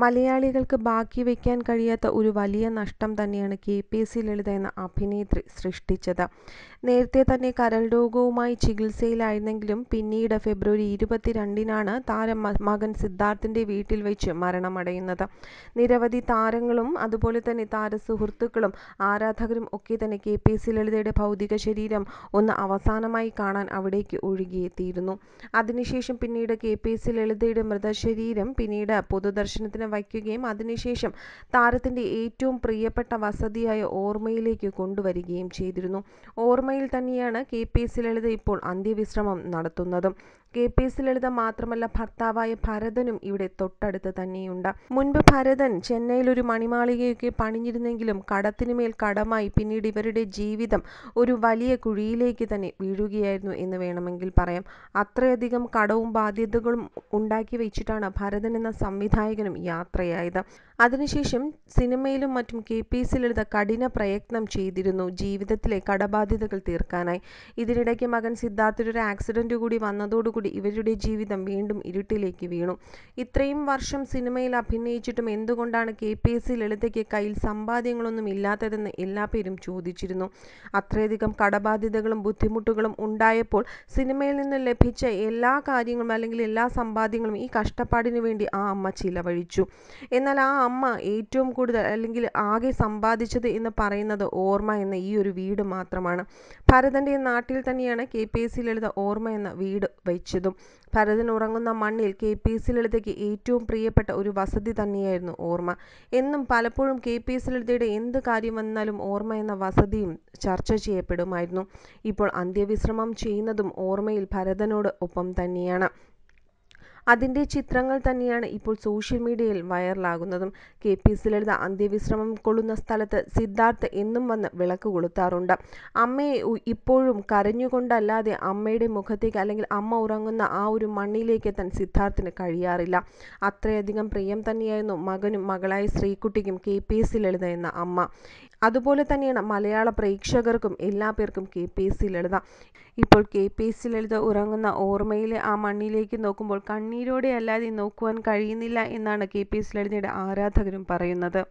മലയാളികൾക്ക് ബാക്കി വയ്ക്കാൻ കഴിയാത്ത ഒരു വലിയ നഷ്ടം തന്നെയാണ് കെ പി സി ലളിത എന്ന അഭിനേത്രി സൃഷ്ടിച്ചത് നേരത്തെ തന്നെ കരൾ രോഗവുമായി ചികിത്സയിലായിരുന്നെങ്കിലും പിന്നീട് ഫെബ്രുവരി ഇരുപത്തിരണ്ടിനാണ് താരം മകൻ സിദ്ധാർത്ഥിൻ്റെ വീട്ടിൽ വെച്ച് മരണമടയുന്നത് നിരവധി താരങ്ങളും അതുപോലെ തന്നെ താരസുഹൃത്തുക്കളും ആരാധകരും ഒക്കെ തന്നെ കെ പി സി ലളിതയുടെ ഭൗതിക ശരീരം ഒന്ന് അവസാനമായി കാണാൻ അവിടേക്ക് ഒഴുകിയെത്തിയിരുന്നു അതിനുശേഷം പിന്നീട് കെ പി സി ലളിതയുടെ മൃതശരീരം പിന്നീട് പൊതുദർശനത്തിന് താരത്തിന് വയ്ക്കുകയും അതിനുശേഷം താരത്തിൻ്റെ ഏറ്റവും പ്രിയപ്പെട്ട വസതിയായ ഓർമ്മയിലേക്ക് കൊണ്ടുവരികയും ചെയ്തിരുന്നു ഓർമ്മയിൽ തന്നെയാണ് കെ പി എസ് ലളിത ഇപ്പോൾ അന്ത്യവിശ്രമം നടത്തുന്നതും കെ പി എസ് ലളിത മാത്രമല്ല ഭർത്താവായ ഭരതനും ഇവിടെ തൊട്ടടുത്ത് തന്നെയുണ്ട് മുൻപ് ഭരതൻ ചെന്നൈയിൽ ഒരു മണിമാളികയൊക്കെ പണിഞ്ഞിരുന്നെങ്കിലും മേൽ കടമായി പിന്നീട് ഇവരുടെ ജീവിതം ഒരു വലിയ കുഴിയിലേക്ക് തന്നെ വീഴുകയായിരുന്നു എന്ന് വേണമെങ്കിൽ പറയാം അത്രയധികം കടവും ബാധ്യതകളും ഉണ്ടാക്കി വെച്ചിട്ടാണ് ഭരതൻ എന്ന സംവിധായകനും യാത്രയായത് അതിനുശേഷം സിനിമയിലും മറ്റും കെ പി സി ലളിത കഠിന പ്രയത്നം ചെയ്തിരുന്നു ജീവിതത്തിലെ കടബാധ്യതകൾ തീർക്കാനായി ഇതിനിടയ്ക്ക് മകൻ സിദ്ധാർത്ഥിന് ഒരു ആക്സിഡന്റ് കൂടി വന്നതോടുകൂടി ഇവരുടെ ജീവിതം വീണ്ടും ഇരുട്ടിലേക്ക് വീണു ഇത്രയും വർഷം സിനിമയിൽ അഭിനയിച്ചിട്ടും എന്തുകൊണ്ടാണ് കെ പി സി ലളിതയ്ക്ക് കയ്യിൽ സമ്പാദ്യങ്ങളൊന്നും ഇല്ലാത്തതെന്ന് എല്ലാ പേരും ചോദിച്ചിരുന്നു അത്രയധികം കടബാധ്യതകളും ബുദ്ധിമുട്ടുകളും ഉണ്ടായപ്പോൾ സിനിമയിൽ നിന്ന് ലഭിച്ച എല്ലാ കാര്യങ്ങളും അല്ലെങ്കിൽ എല്ലാ സമ്പാദ്യങ്ങളും ഈ കഷ്ടപ്പാടിനു വേണ്ടി ആ അമ്മ ചിലവഴിച്ചു എന്നാൽ ആ അമ്മ ഏറ്റവും കൂടുതൽ അല്ലെങ്കിൽ ആകെ സമ്പാദിച്ചത് എന്ന് പറയുന്നത് ഓർമ്മ എന്ന ഈ ഒരു വീട് മാത്രമാണ് ഭരതൻ്റെ നാട്ടിൽ തന്നെയാണ് K P S C Lalitha Orma എന്ന വീട് വെച്ചതും ഭരതൻ ഉറങ്ങുന്ന മണ്ണിൽ കെ പി എസ് സി ലളിതയ്ക്ക് ഏറ്റവും പ്രിയപ്പെട്ട ഒരു വസതി തന്നെയായിരുന്നു ഓർമ്മ എന്നും പലപ്പോഴും കെ പി എസ് സി ലളിതയുടെ എന്ത് കാര്യം വന്നാലും ഓർമ്മ എന്ന വസതിയും ചർച്ച ചെയ്യപ്പെടുമായിരുന്നു ഇപ്പോൾ അന്ത്യവിശ്രമം ചെയ്യുന്നതും ഓർമ്മയിൽ ഭരതനോട് ഒപ്പം തന്നെയാണ് അതിൻ്റെ ചിത്രങ്ങൾ തന്നെയാണ് ഇപ്പോൾ സോഷ്യൽ മീഡിയയിൽ വൈറലാകുന്നതും കെ പി ലളിത അന്ത്യവിശ്രമം കൊള്ളുന്ന സ്ഥലത്ത് സിദ്ധാർത്ഥ് എന്നും വന്ന് വിളക്ക് കൊളുത്താറുണ്ട് അമ്മയെ ഇപ്പോഴും കരഞ്ഞുകൊണ്ടല്ലാതെ അമ്മയുടെ മുഖത്തേക്ക് അല്ലെങ്കിൽ അമ്മ ഉറങ്ങുന്ന ആ ഒരു മണ്ണിലേക്ക് എത്താൻ സിദ്ധാർത്ഥിന് കഴിയാറില്ല അത്രയധികം പ്രിയം തന്നെയായിരുന്നു മകനും മകളായ ശ്രീക്കുട്ടിക്കും കെ പി സി ലളിത എന്ന അമ്മ അതുപോലെ തന്നെയാണ് മലയാള പ്രേക്ഷകർക്കും എല്ലാ പേർക്കും കെ പി എസ് ലളിത ഇപ്പോൾ കെ പി എസ് ലളിത ഉറങ്ങുന്ന ഓർമ്മയിലെ ആ മണ്ണിലേക്ക് നോക്കുമ്പോൾ കണ്ണീർ കണ്ണീരോടെ അല്ലാതെ നോക്കുവാൻ കഴിയുന്നില്ല എന്നാണ് കെ പി എസ് ലളിതയുടെ ആരാധകരും പറയുന്നത്